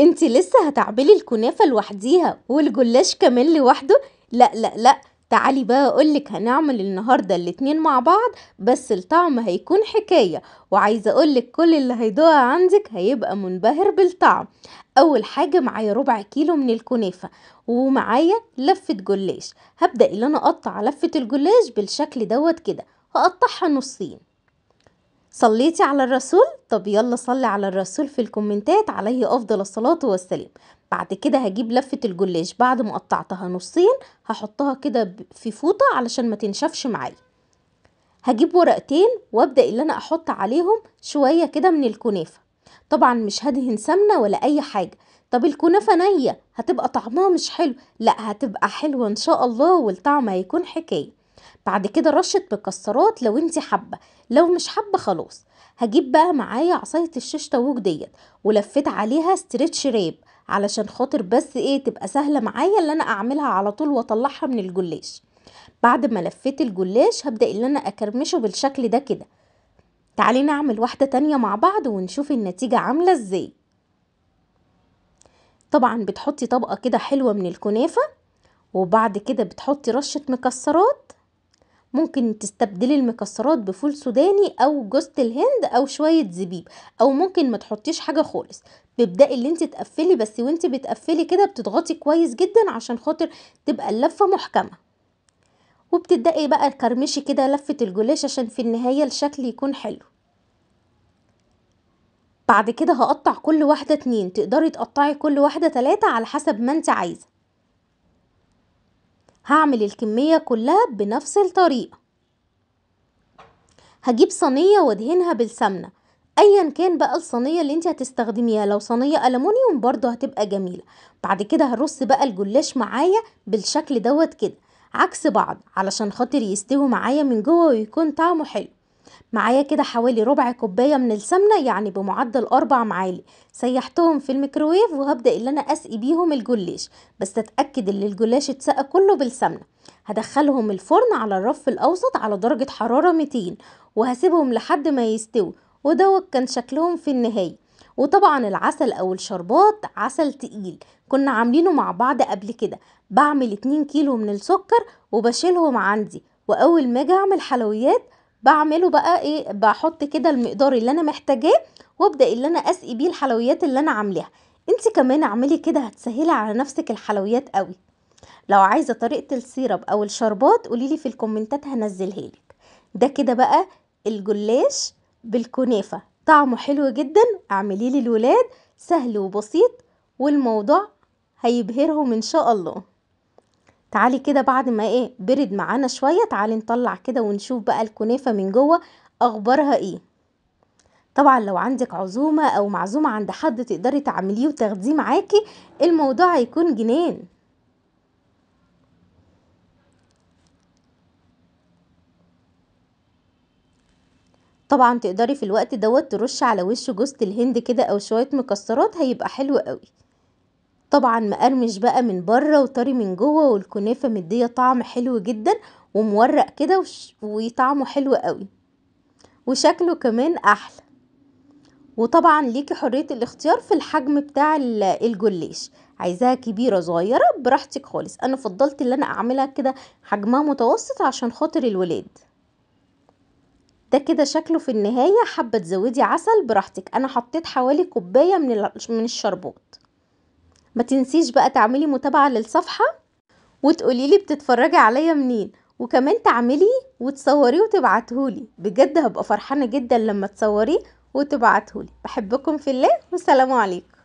انت لسه هتعملي الكنافه لوحديها والجلاش كمان لوحده لا لا لا تعالي بقى اقولك هنعمل النهارده الاتنين مع بعض بس الطعم هيكون حكايه وعايزه اقولك كل اللي هيدوقها عندك هيبقى منبهر بالطعم اول حاجه معايا ربع كيلو من الكنافه ومعايا لفه جلاش هبدا ان انا اقطع لفه الجلاش بالشكل دوت كده هقطعها نصين صليتي على الرسول طب يلا صلي على الرسول في الكومنتات عليه افضل الصلاه والسلام بعد كده هجيب لفه الجلاش بعد ما قطعتها نصين هحطها كده في فوطه علشان ما تنشفش معايا هجيب ورقتين وابدا اللي انا احط عليهم شويه كده من الكنافه طبعا مش هدهن سمنه ولا اي حاجه طب الكنافه نيه هتبقى طعمها مش حلو لا هتبقى حلوه ان شاء الله والطعم هيكون حكايه بعد كده رشه مكسرات لو انت حابه لو مش حابه خلاص هجيب بقى معايا عصايه الشيش طاووق ديت ولفيت عليها ستريتش راب علشان خاطر بس ايه تبقى سهله معايا اللي انا اعملها على طول واطلعها من الجلاش بعد ما لفيت الجلاش هبدا اللي انا اكرمشه بالشكل ده كده تعالي نعمل واحده تانية مع بعض ونشوف النتيجه عامله ازاي طبعا بتحطي طبقه كده حلوه من الكنافه وبعد كده بتحطي رشه مكسرات ممكن تستبدلي المكسرات بفول سوداني او جوزة الهند او شوية زبيب او ممكن ما تحطيش حاجة خالص بيبدأي اللي انت تقفلي بس وانت بتقفلي كده بتضغطي كويس جدا عشان خاطر تبقى اللفة محكمة وبتبدأي بقى تكرمشي كده لفة الجلاش عشان في النهاية الشكل يكون حلو بعد كده هقطع كل واحدة اتنين تقدري تقطعي كل واحدة تلاتة على حسب ما انت عايزة هعمل الكمية كلها بنفس الطريقة هجيب صينية وادهنها بالسمنة ايا كان بقى الصينيه اللي انت هتستخدميها لو صينيه ألمونيوم برضو هتبقى جميله بعد كده هرص بقى الجلاش معايا بالشكل دوت كده عكس بعض علشان خاطر يستوي معايا من جوه ويكون طعمه حلو معايا كده حوالي ربع كوباية من السمنة يعني بمعدل أربع معالق سيحتهم في الميكروويف وهبدأ ان أنا أسقي بيهم الجلاش بس أتأكد إن الجلاش اتسقى كله بالسمنة هدخلهم الفرن على الرف الأوسط على درجة حرارة 200 وهسيبهم لحد ما يستوي ودوت كان شكلهم في النهايه وطبعا العسل او الشربات عسل تقيل كنا عاملينه مع بعض قبل كده بعمل 2 كيلو من السكر وبشيلهم عندي واول ما اجي اعمل حلويات بعمله بقى ايه بحط كده المقدار اللي انا محتاجاه وابدا ان انا اسقي بيه الحلويات اللي انا عاملاها انت كمان اعملي كده هتسهلي على نفسك الحلويات قوي لو عايزه طريقه السيرب او الشربات قوليلي في الكومنتات هنزلها لك ده كده بقى الجلاش بالكنافه طعمه حلو جدا اعمليه للولاد سهل وبسيط والموضوع هيبهرهم ان شاء الله تعالي كده بعد ما ايه برد معانا شوية تعالي نطلع كده ونشوف بقى الكنافة من جوه اخبارها ايه طبعا لو عندك عزومة او معزومة عند حد تقدري تعمليه وتاخديه معاكي الموضوع هيكون جنان طبعا تقدري في الوقت دوت ترش على وش جوزة الهند كده او شوية مكسرات هيبقى حلو قوي طبعا مقرمش بقى من بره وطري من جوه والكنافه مديه طعم حلو جدا ومورق كده وش... وطعمه حلو قوي وشكله كمان احلى وطبعا ليكي حريه الاختيار في الحجم بتاع الجليش عايزاها كبيره صغيره براحتك خالص انا فضلت ان انا اعملها كده حجمها متوسط عشان خاطر الولاد ده كده شكله في النهايه حابه تزودي عسل براحتك انا حطيت حوالي كوبايه من من الشربات ما تنسيش بقى تعملي متابعة للصفحة وتقولي لي بتتفرجي عليا منين وكمان تعملي وتصوريه وتبعتهولي بجد هبقى فرحانة جدا لما تصوريه وتبعتهولي بحبكم في الله والسلام عليكم